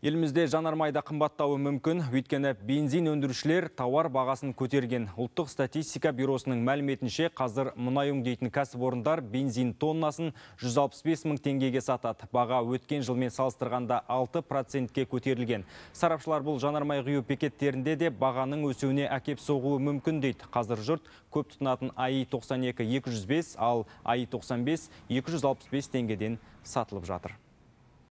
Елімізде жанармайда қымбаттауы мүмкін, өйткені бензин өндірушілер тауар бағасын көтерген. Ұлттық статистика бюросының мәліметінше қазір мұнай өңдейтін орындар бензин тоннасын 165 мың теңгеге сатады. Баға өткен жылмен салыстырғанда 6 процентке көтерілген. Сарапшылар бұл жанармай құю пекеттерінде де бағаның өсуіне әкеп соғуы мүмкін дейді. Қазір жұрт көп тұтынатын аи 92 205 ал аи 95 265 теңгеден сатылып жатыр.